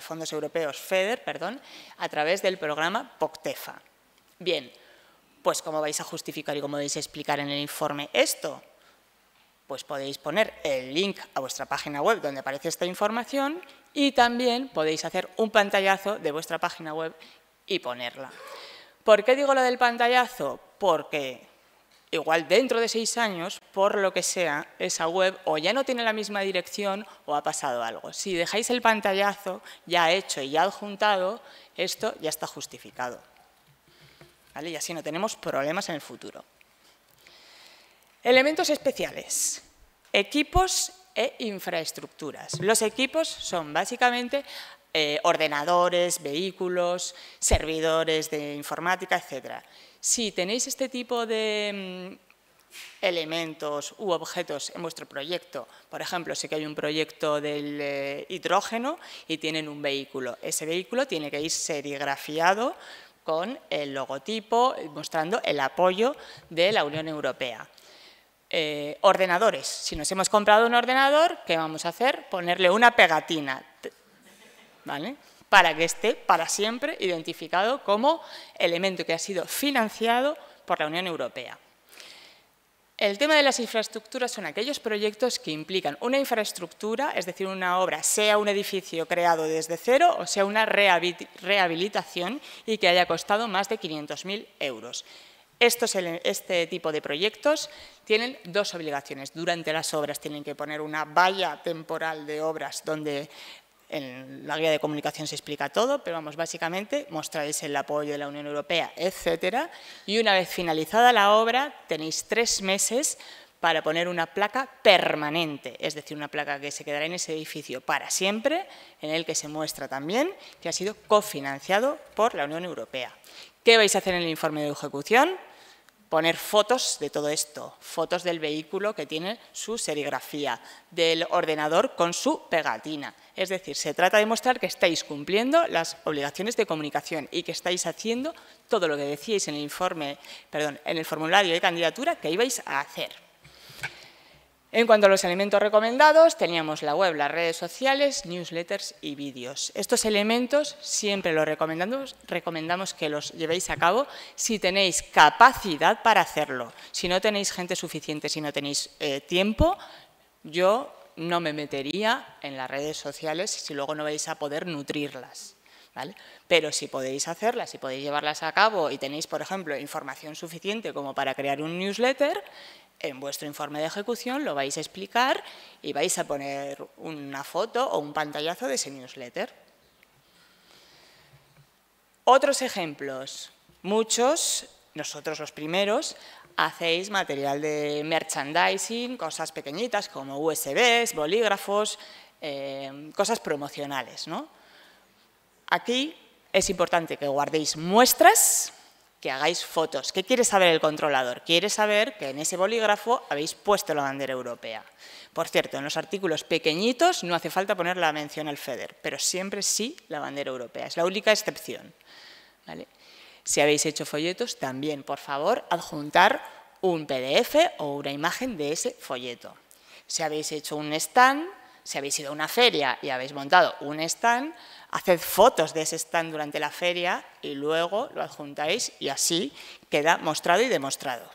Speaker 3: fondos europeos FEDER, perdón, a través del programa POCTEFA. Bien, pues ¿cómo vais a justificar y cómo vais a explicar en el informe esto? Pues podéis poner el link a vuestra página web donde aparece esta información y también podéis hacer un pantallazo de vuestra página web y ponerla. ¿Por qué digo lo del pantallazo? Porque igual dentro de seis años, por lo que sea, esa web o ya no tiene la misma dirección o ha pasado algo. Si dejáis el pantallazo ya hecho y ya adjuntado, esto ya está justificado. ¿Vale? Y así no tenemos problemas en el futuro. Elementos especiales. Equipos e infraestructuras. Los equipos son básicamente eh, ordenadores, vehículos, servidores de informática, etcétera. Si tenéis este tipo de mm, elementos u objetos en vuestro proyecto. Por ejemplo, sé que hay un proyecto del eh, hidrógeno y tienen un vehículo. Ese vehículo tiene que ir serigrafiado con el logotipo, mostrando el apoyo de la Unión Europea. Eh, ordenadores. Si nos hemos comprado un ordenador, ¿qué vamos a hacer? Ponerle una pegatina. ¿Vale? para que esté para siempre identificado como elemento que ha sido financiado por la Unión Europea. El tema de las infraestructuras son aquellos proyectos que implican una infraestructura, es decir, una obra, sea un edificio creado desde cero o sea una rehabilitación y que haya costado más de 500.000 euros. Estos, este tipo de proyectos tienen dos obligaciones. Durante las obras tienen que poner una valla temporal de obras donde en la guía de comunicación se explica todo, pero vamos, básicamente mostráis el apoyo de la Unión Europea, etcétera. Y una vez finalizada la obra, tenéis tres meses para poner una placa permanente, es decir, una placa que se quedará en ese edificio para siempre, en el que se muestra también que ha sido cofinanciado por la Unión Europea. ¿Qué vais a hacer en el informe de ejecución? poner fotos de todo esto, fotos del vehículo que tiene su serigrafía, del ordenador con su pegatina, es decir, se trata de mostrar que estáis cumpliendo las obligaciones de comunicación y que estáis haciendo todo lo que decíais en el informe, perdón, en el formulario de candidatura que ibais a hacer. En cuanto a los elementos recomendados, teníamos la web, las redes sociales, newsletters y vídeos. Estos elementos siempre los recomendamos, recomendamos que los llevéis a cabo si tenéis capacidad para hacerlo. Si no tenéis gente suficiente, si no tenéis eh, tiempo, yo no me metería en las redes sociales si luego no vais a poder nutrirlas. ¿Vale? Pero si podéis hacerlas, si podéis llevarlas a cabo y tenéis, por ejemplo, información suficiente como para crear un newsletter, en vuestro informe de ejecución lo vais a explicar y vais a poner una foto o un pantallazo de ese newsletter. Otros ejemplos, muchos, nosotros los primeros, hacéis material de merchandising, cosas pequeñitas como USBs, bolígrafos, eh, cosas promocionales. Aquí es importante que guardéis muestras, que hagáis fotos. ¿Qué quiere saber el controlador? Quiere saber que en ese bolígrafo habéis puesto la bandera europea. Por cierto, en los artículos pequeñitos no hace falta poner la mención al FEDER, pero siempre sí la bandera europea. Es la única excepción. ¿vale? Si habéis hecho folletos, también, por favor, adjuntar un PDF o una imagen de ese folleto. Si habéis hecho un stand, si habéis ido a una feria y habéis montado un stand, haced fotos de ese stand durante la feria y luego lo adjuntáis y así queda mostrado y demostrado.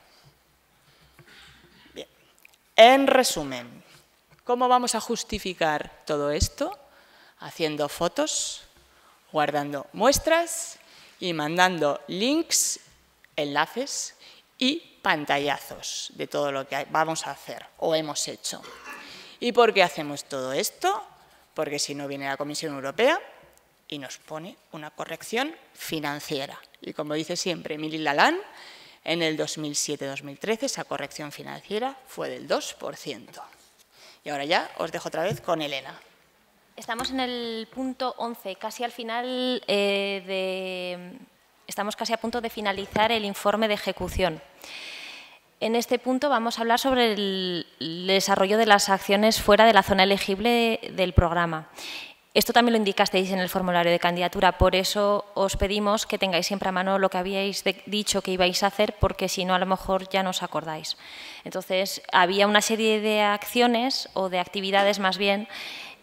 Speaker 3: Bien. En resumen, ¿cómo vamos a justificar todo esto? Haciendo fotos, guardando muestras y mandando links, enlaces y pantallazos de todo lo que vamos a hacer o hemos hecho. ¿Y por qué hacemos todo esto? Porque si no viene la Comisión Europea y nos pone una corrección financiera. Y como dice siempre Emily Lalán, en el 2007-2013 esa corrección financiera fue del 2%. Y ahora ya os dejo otra vez con Elena.
Speaker 2: Estamos en el punto 11, casi al final eh, de... Estamos casi a punto de finalizar el informe de ejecución. En este punto vamos a hablar sobre el, desarrollo de las acciones fuera de la zona elegible del programa. Esto también lo indicasteis en el formulario de candidatura, por eso os pedimos que tengáis siempre a mano lo que habíais dicho que ibais a hacer, porque si no, a lo mejor ya no os acordáis. Entonces, había una serie de acciones o de actividades más bien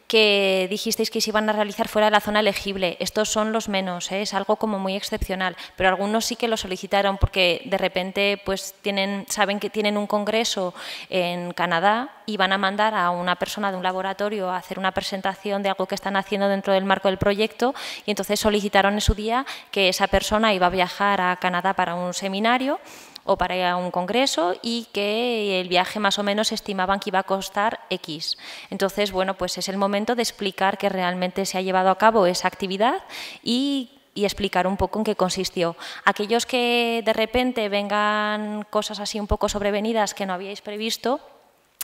Speaker 2: que dijisteis que se iban a realizar fuera de la zona elegible. Estos son los menos, ¿eh? es algo como muy excepcional, pero algunos sí que lo solicitaron porque de repente pues tienen, saben que tienen un congreso en Canadá y van a mandar a una persona de un laboratorio a hacer una presentación de algo que están haciendo dentro del marco del proyecto y entonces solicitaron en su día que esa persona iba a viajar a Canadá para un seminario o para ir a un congreso y que el viaje más o menos estimaban que iba a costar X. Entonces, bueno, pues es el momento de explicar que realmente se ha llevado a cabo esa actividad y explicar un poco en qué consistió. Aquellos que de repente vengan cosas así un poco sobrevenidas que no habíais previsto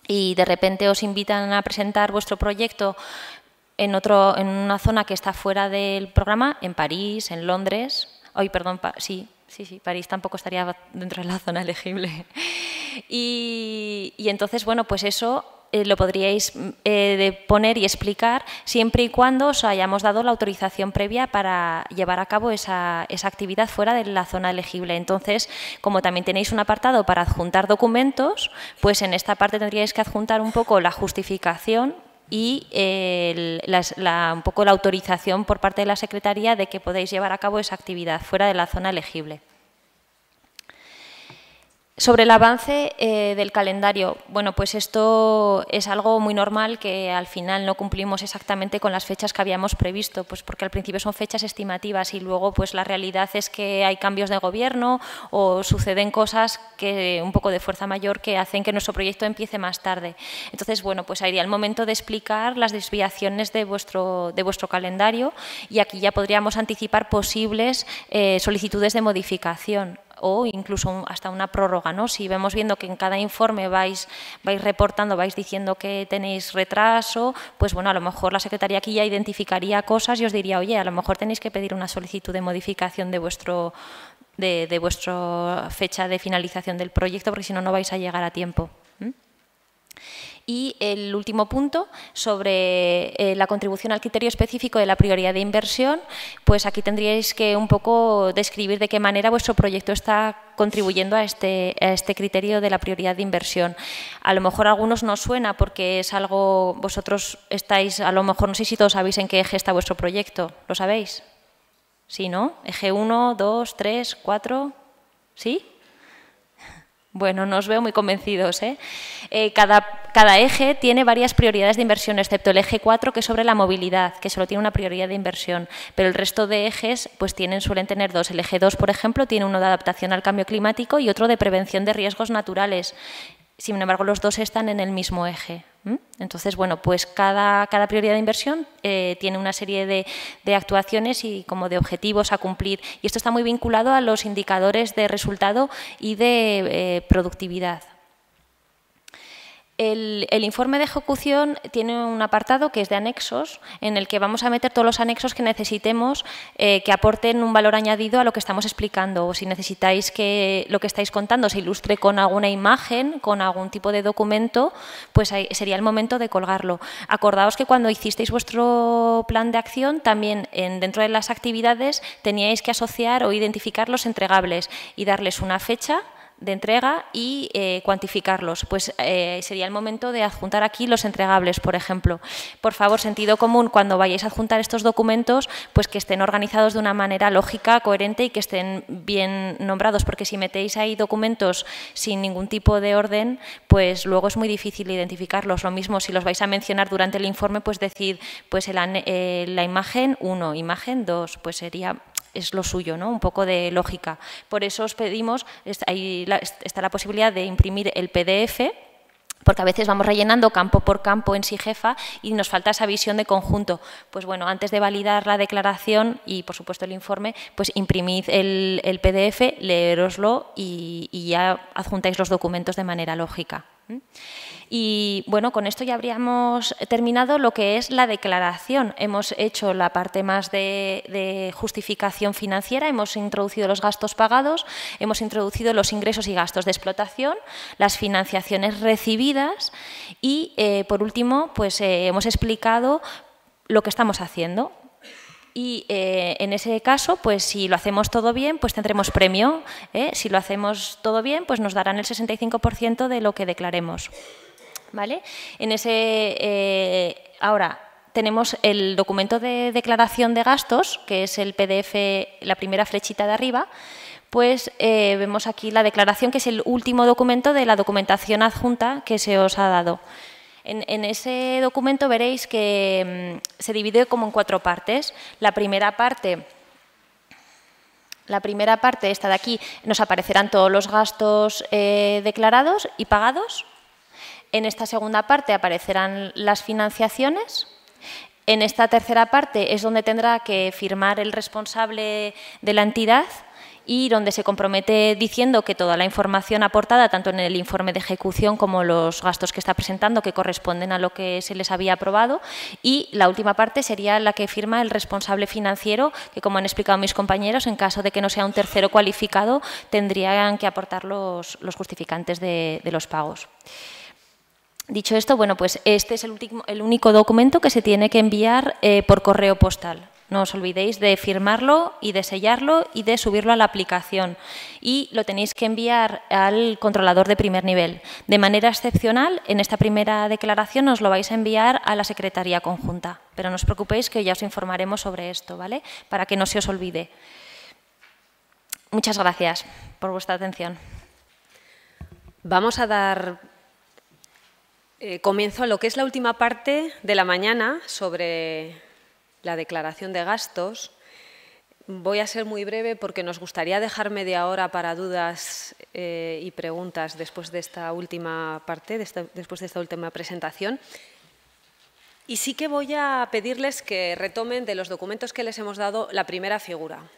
Speaker 2: y de repente os invitan a presentar vuestro proyecto en, otro, en una zona que está fuera del programa, en París, en Londres, hoy, perdón, sí, sí, sí, París tampoco estaría dentro de la zona elegible. Y, entonces, bueno, pues eso eh, lo podríais mm, eh, poner y explicar siempre y cuando os hayamos dado la autorización previa para llevar a cabo esa, actividad fuera de la zona elegible. Entonces, como también tenéis un apartado para adjuntar documentos, pues en esta parte tendríais que adjuntar un poco la justificación y la, un poco la autorización por parte de la Secretaría de que podéis llevar a cabo esa actividad fuera de la zona elegible. Sobre el avance eh, del calendario, bueno, pues esto es algo muy normal que al final no cumplimos exactamente con las fechas que habíamos previsto, pues porque al principio son fechas estimativas y luego pues la realidad es que hay cambios de gobierno o suceden cosas que un poco de fuerza mayor que hacen que nuestro proyecto empiece más tarde. Entonces, bueno, pues sería el momento de explicar las desviaciones de vuestro de vuestro calendario y aquí ya podríamos anticipar posibles eh, solicitudes de modificación o incluso hasta una prórroga. ¿no? Si vemos viendo que en cada informe vais, vais reportando, vais diciendo que tenéis retraso, pues bueno, a lo mejor la Secretaría aquí ya identificaría cosas y os diría, oye, a lo mejor tenéis que pedir una solicitud de modificación de vuestro de, vuestra fecha de finalización del proyecto, porque si no, no vais a llegar a tiempo. Y el último punto sobre eh, la contribución al criterio específico de la prioridad de inversión, pues aquí tendríais que un poco describir de qué manera vuestro proyecto está contribuyendo a este, a este criterio de la prioridad de inversión. A lo mejor a algunos no suena porque es algo, vosotros estáis, a lo mejor no sé si todos sabéis en qué eje está vuestro proyecto, ¿lo sabéis? Sí, ¿no? Eje 1, 2, 3, 4, ¿sí? Bueno, no os veo muy convencidos. ¿eh? Eh, cada, eje tiene varias prioridades de inversión, excepto el eje 4, que es sobre la movilidad, que solo tiene una prioridad de inversión. Pero el resto de ejes pues tienen, suelen tener dos. El eje 2, por ejemplo, tiene uno de adaptación al cambio climático y otro de prevención de riesgos naturales. Sin embargo, los dos están en el mismo eje. ¿Mm? Entonces, bueno, pues cada, prioridad de inversión eh, tiene una serie de, actuaciones y como de objetivos a cumplir. Y esto está muy vinculado a los indicadores de resultado y de eh, productividad. El, informe de ejecución tiene un apartado que es de anexos, en el que vamos a meter todos los anexos que necesitemos eh, que aporten un valor añadido a lo que estamos explicando. O si necesitáis que lo que estáis contando se ilustre con alguna imagen, con algún tipo de documento, pues sería el momento de colgarlo. Acordaos que cuando hicisteis vuestro plan de acción, también dentro de las actividades teníais que asociar o identificar los entregables y darles una fecha de entrega y eh, cuantificarlos. Pues eh, sería el momento de adjuntar aquí los entregables, por ejemplo. Por favor, sentido común, cuando vayáis a adjuntar estos documentos, pues que estén organizados de una manera lógica, coherente y que estén bien nombrados, porque si metéis ahí documentos sin ningún tipo de orden, pues luego es muy difícil identificarlos. Lo mismo, si los vais a mencionar durante el informe, pues decid, pues eh, la imagen 1, imagen 2, pues sería es lo suyo, ¿no? un poco de lógica. Por eso os pedimos, ahí está la posibilidad de imprimir el PDF porque a veces vamos rellenando campo por campo en sí y nos falta esa visión de conjunto. Pues bueno, antes de validar la declaración y por supuesto el informe, pues imprimid el, PDF, leeroslo y, ya adjuntáis los documentos de manera lógica. Y bueno, con esto ya habríamos terminado lo que es la declaración. Hemos hecho la parte más de, justificación financiera, hemos introducido los gastos pagados, hemos introducido los ingresos y gastos de explotación, las financiaciones recibidas y, eh, por último, pues eh, hemos explicado lo que estamos haciendo. Y eh, en ese caso, pues si lo hacemos todo bien, pues tendremos premio. Si lo hacemos todo bien, pues nos darán el 65% de lo que declaremos. ¿vale? En ese, eh, ahora, tenemos el documento de declaración de gastos, que es el PDF, la primera flechita de arriba, pues eh, vemos aquí la declaración, que es el último documento de la documentación adjunta que se os ha dado. En, ese documento veréis que mm, se divide como en cuatro partes. La primera parte, la primera parte, esta de aquí, nos aparecerán todos los gastos eh, declarados y pagados, en esta segunda parte aparecerán las financiaciones. En esta tercera parte es donde tendrá que firmar el responsable de la entidad y donde se compromete diciendo que toda la información aportada, tanto en el informe de ejecución como los gastos que está presentando, que corresponden a lo que se les había aprobado. Y la última parte sería la que firma el responsable financiero, que como han explicado mis compañeros, en caso de que no sea un tercero cualificado, tendrían que aportar los, justificantes de, de los pagos. Dicho esto, bueno, pues este es el, último, el único documento que se tiene que enviar eh, por correo postal. No os olvidéis de firmarlo y de sellarlo y de subirlo a la aplicación. Y lo tenéis que enviar al controlador de primer nivel. De manera excepcional, en esta primera declaración os lo vais a enviar a la Secretaría Conjunta. Pero no os preocupéis que ya os informaremos sobre esto, ¿vale? Para que no se os olvide. Muchas gracias por vuestra atención. Vamos a dar
Speaker 4: eh, comienzo lo que es la última parte de la mañana sobre la declaración de gastos. Voy a ser muy breve porque nos gustaría dejar media hora para dudas eh, y preguntas después de esta última parte, después de esta última presentación. Y sí que voy a pedirles que retomen de los documentos que les hemos dado la primera figura,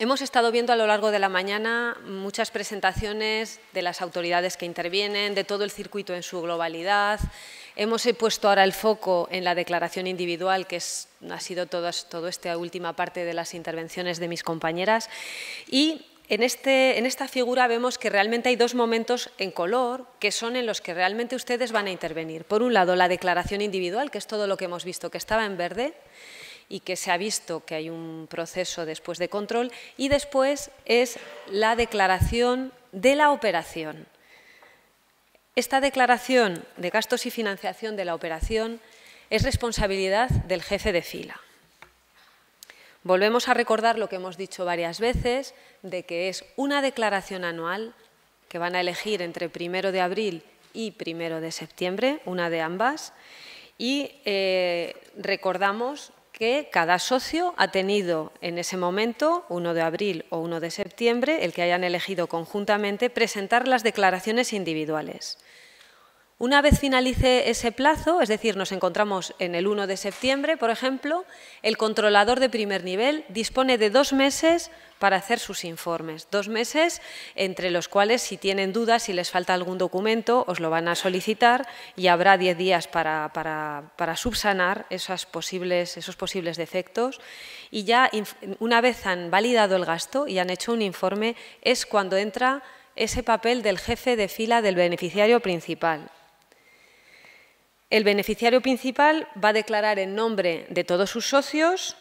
Speaker 4: Hemos estado viendo a lo largo de la mañana muchas presentaciones de las autoridades que intervienen, de todo el circuito en su globalidad. Hemos eh, puesto ahora el foco en la declaración individual, que ha sido toda esta última parte de las intervenciones de mis compañeras. Y este, en esta figura vemos que realmente hay dos momentos en color que son en los que realmente ustedes van a intervenir. Por un lado, la declaración individual, que es todo lo que hemos visto que estaba en verde, y que se ha visto que hay un proceso después de control, y después es la declaración de la operación. Esta declaración de gastos y financiación de la operación es responsabilidad del jefe de fila. Volvemos a recordar lo que hemos dicho varias veces, de que es una declaración anual que van a elegir entre primero de abril y primero de septiembre, una de ambas, y eh, recordamos que cada socio ha tenido en ese momento, 1 de abril o 1 de septiembre, el que hayan elegido conjuntamente, presentar las declaraciones individuales. Una vez finalice ese plazo, es decir, nos encontramos en el 1 de septiembre, por ejemplo, el controlador de primer nivel dispone de dos meses para hacer sus informes. Dos meses entre los cuales, si tienen dudas, si les falta algún documento, os lo van a solicitar y habrá diez días para, subsanar esos posibles defectos. Y ya una vez han validado el gasto y han hecho un informe, es cuando entra ese papel del jefe de fila del beneficiario principal, el beneficiario principal va a declarar en nombre de todos sus socios,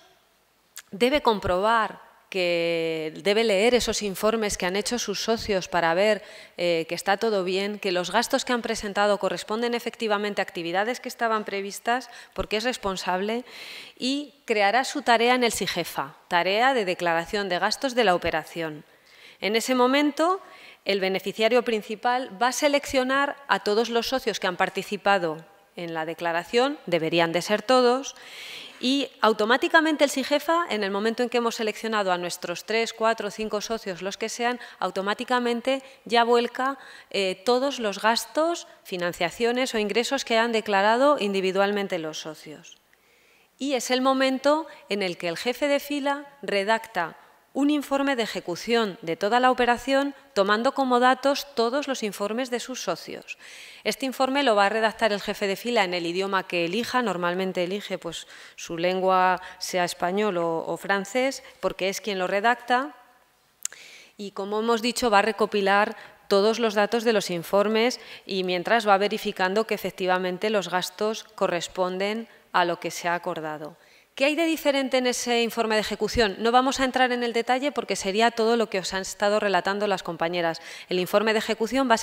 Speaker 4: debe comprobar que debe leer esos informes que han hecho sus socios para ver eh, que está todo bien, que los gastos que han presentado corresponden efectivamente a actividades que estaban previstas, porque es responsable, y creará su tarea en el SIGEFA, tarea de declaración de gastos de la operación. En ese momento, el beneficiario principal va a seleccionar a todos los socios que han participado en la declaración, deberían de ser todos, y automáticamente el SIGEFA, en el momento en que hemos seleccionado a nuestros tres, cuatro, o cinco socios, los que sean, automáticamente ya vuelca eh, todos los gastos, financiaciones o ingresos que han declarado individualmente los socios. Y es el momento en el que el jefe de fila redacta un informe de ejecución de toda la operación tomando como datos todos los informes de sus socios. Este informe lo va a redactar el jefe de fila en el idioma que elija, normalmente elige pues, su lengua sea español o, o francés, porque es quien lo redacta. Y como hemos dicho, va a recopilar todos los datos de los informes y mientras va verificando que efectivamente los gastos corresponden a lo que se ha acordado. ¿Qué hay de diferente en ese informe de ejecución? No vamos a entrar en el detalle porque sería todo lo que os han estado relatando las compañeras. El informe de ejecución va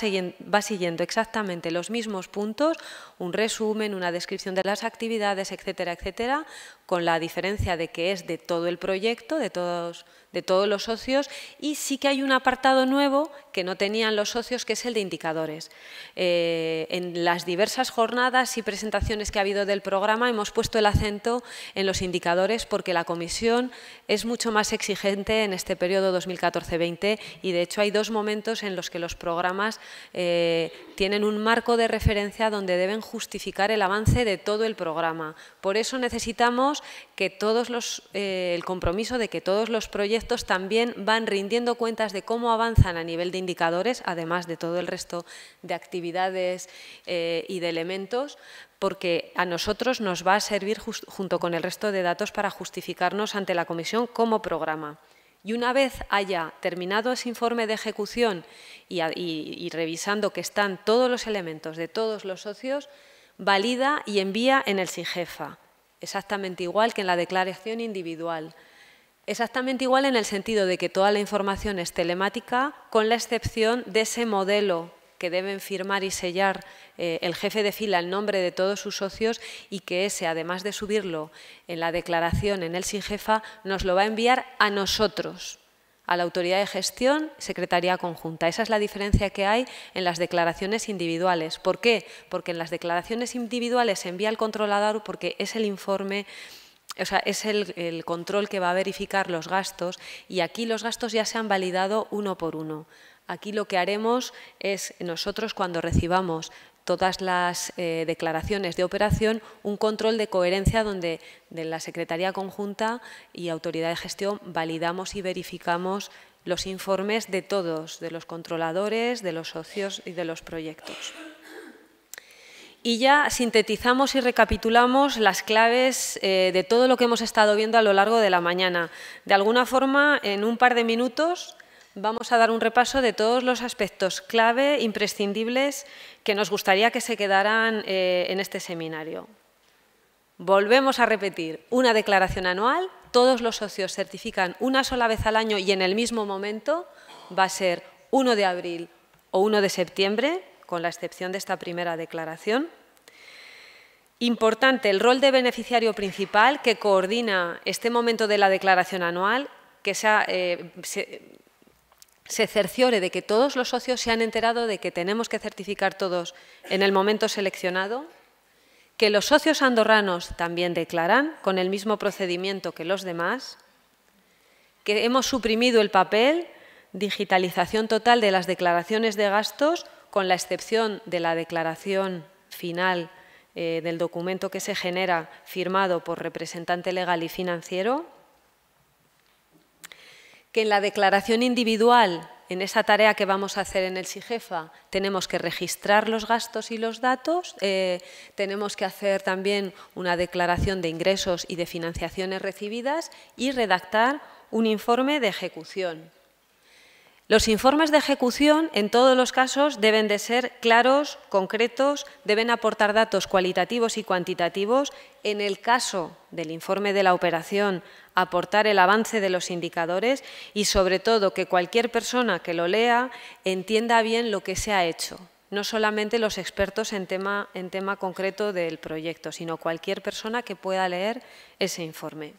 Speaker 4: siguiendo, exactamente los mismos puntos, un resumen, una descripción de las actividades, etcétera, etcétera, con la diferencia de que es de todo el proyecto, de todos de todos los socios y sí que hay un apartado nuevo que no tenían los socios, que es el de indicadores. Eh, en las diversas jornadas y presentaciones que ha habido del programa hemos puesto el acento en los indicadores porque la comisión es mucho más exigente en este periodo 2014-20 y de hecho hay dos momentos en los que los programas eh, tienen un marco de referencia donde deben justificar el avance de todo el programa. Por eso necesitamos que todos los, eh, el compromiso de que todos los proyectos estos también van rindiendo cuentas de cómo avanzan a nivel de indicadores, además de todo el resto de actividades eh, y de elementos, porque a nosotros nos va a servir junto con el resto de datos para justificarnos ante la Comisión como programa. Y una vez haya terminado ese informe de ejecución y, y, revisando que están todos los elementos de todos los socios, valida y envía en el SIGEFA, exactamente igual que en la declaración individual. Exactamente igual en el sentido de que toda la información es telemática, con la excepción de ese modelo que deben firmar y sellar eh, el jefe de fila el nombre de todos sus socios y que ese, además de subirlo en la declaración en el SIGEFA, nos lo va a enviar a nosotros, a la autoridad de gestión, secretaría conjunta. Esa es la diferencia que hay en las declaraciones individuales. ¿Por qué? Porque en las declaraciones individuales se envía al controlador porque es el informe o sea, es el, control que va a verificar los gastos y aquí los gastos ya se han validado uno por uno. Aquí lo que haremos es nosotros cuando recibamos todas las eh, declaraciones de operación, un control de coherencia donde de la Secretaría Conjunta y Autoridad de Gestión validamos y verificamos los informes de todos, de los controladores, de los socios y de los proyectos. Y ya sintetizamos y recapitulamos las claves eh, de todo lo que hemos estado viendo a lo largo de la mañana. De alguna forma, en un par de minutos vamos a dar un repaso de todos los aspectos clave, imprescindibles, que nos gustaría que se quedaran eh, en este seminario. Volvemos a repetir, una declaración anual, todos los socios certifican una sola vez al año y en el mismo momento, va a ser 1 de abril o 1 de septiembre, con la excepción de esta primera declaración. Importante, el rol de beneficiario principal que coordina este momento de la declaración anual, que eh, se, se cerciore de que todos los socios se han enterado de que tenemos que certificar todos en el momento seleccionado, que los socios andorranos también declaran con el mismo procedimiento que los demás, que hemos suprimido el papel digitalización total de las declaraciones de gastos con la excepción de la declaración final eh, del documento que se genera firmado por representante legal y financiero, que en la declaración individual, en esa tarea que vamos a hacer en el SIGEFA, tenemos que registrar los gastos y los datos, eh, tenemos que hacer también una declaración de ingresos y de financiaciones recibidas y redactar un informe de ejecución. Los informes de ejecución, en todos los casos, deben de ser claros, concretos, deben aportar datos cualitativos y cuantitativos. En el caso del informe de la operación, aportar el avance de los indicadores y, sobre todo, que cualquier persona que lo lea entienda bien lo que se ha hecho, no solamente los expertos en tema, en tema concreto del proyecto, sino cualquier persona que pueda leer ese informe.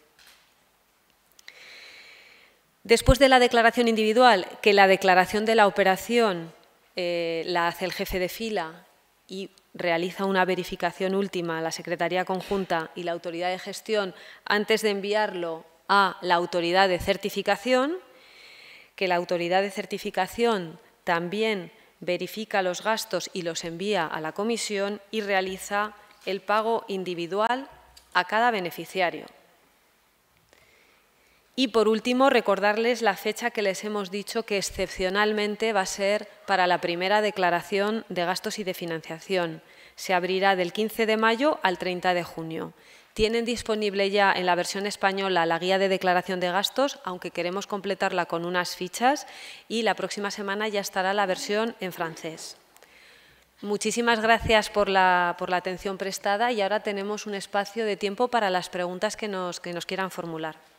Speaker 4: Después de la declaración individual, que la declaración de la operación eh, la hace el jefe de fila y realiza una verificación última a la Secretaría Conjunta y la Autoridad de Gestión antes de enviarlo a la Autoridad de Certificación, que la Autoridad de Certificación también verifica los gastos y los envía a la Comisión y realiza el pago individual a cada beneficiario. Y por último, recordarles la fecha que les hemos dicho que excepcionalmente va a ser para la primera declaración de gastos y de financiación. Se abrirá del 15 de mayo al 30 de junio. Tienen disponible ya en la versión española la guía de declaración de gastos, aunque queremos completarla con unas fichas, y la próxima semana ya estará la versión en francés. Muchísimas gracias por la, atención prestada y ahora tenemos un espacio de tiempo para las preguntas que nos, que nos quieran formular.